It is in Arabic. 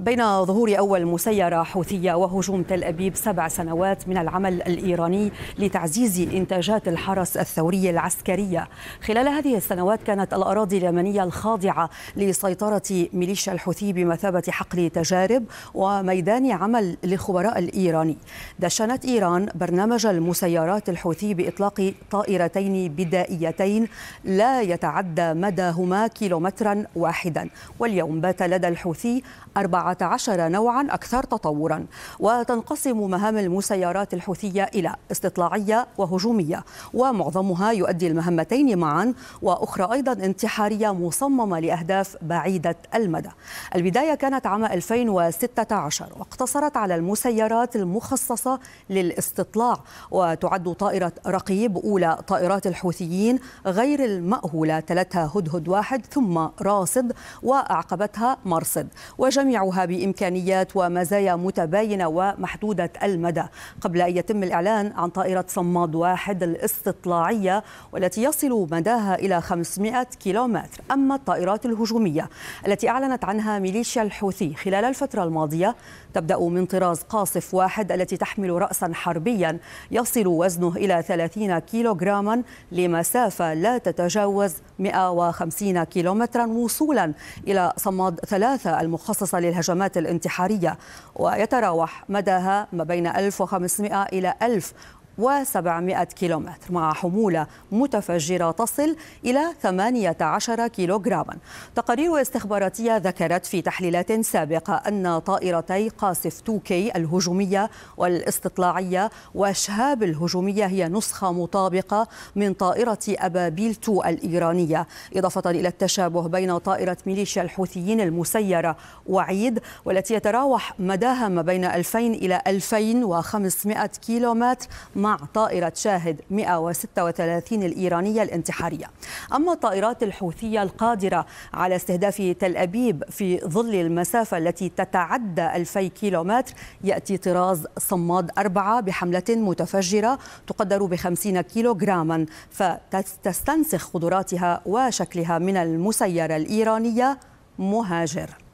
بين ظهور أول مسيرة حوثية وهجوم تل أبيب سبع سنوات من العمل الإيراني لتعزيز إنتاجات الحرس الثوري العسكرية خلال هذه السنوات كانت الأراضي اليمنية الخاضعة لسيطرة ميليشيا الحوثي بمثابة حقل تجارب وميدان عمل للخبراء الإيراني دشنت إيران برنامج المسيرات الحوثي بإطلاق طائرتين بدائيتين لا يتعدى مداهما كيلومترا واحدا واليوم بات لدى الحوثي أربع عشر نوعا أكثر تطورا وتنقسم مهام المسيرات الحوثية إلى استطلاعية وهجومية ومعظمها يؤدي المهمتين معا وأخرى أيضا انتحارية مصممة لأهداف بعيدة المدى البداية كانت عام 2016 واقتصرت على المسيرات المخصصة للاستطلاع وتعد طائرة رقيب أولى طائرات الحوثيين غير المأهولة تلتها هدهد واحد ثم راصد وأعقبتها مرصد وجميعها وتوفيرها بإمكانيات ومزايا متباينة ومحدودة المدى قبل أن يتم الإعلان عن طائرة صماد واحد الاستطلاعية والتي يصل مداها إلى 500 كيلومتر أما الطائرات الهجومية التي أعلنت عنها ميليشيا الحوثي خلال الفترة الماضية تبدأ من طراز قاصف واحد التي تحمل رأسا حربيا يصل وزنه إلى 30 كيلوغراما لمسافة لا تتجاوز 150 كيلومترا وصولا إلى صماد ثلاثة المخصصة للهجوم الهجمات الانتحارية ويتراوح مداها ما بين 1500 إلى 1000 و700 كيلومتر مع حمولة متفجرة تصل إلى 18 كيلوغراما تقارير استخباراتية ذكرت في تحليلات سابقة أن طائرتي قاصف توكي الهجومية والاستطلاعية وشهاب الهجومية هي نسخة مطابقة من طائرة أبابيل 2 الإيرانية إضافة إلى التشابه بين طائرة ميليشيا الحوثيين المسيرة وعيد والتي يتراوح مداها ما بين 2000 إلى 2500 كيلومتر مع طائرة شاهد 136 الإيرانية الانتحارية أما الطائرات الحوثية القادرة على استهداف تل أبيب في ظل المسافة التي تتعدى 2000 كيلومتر يأتي طراز صماد أربعة بحملة متفجرة تقدر ب 50 كيلوغراما فتستنسخ قدراتها وشكلها من المسيرة الإيرانية مهاجر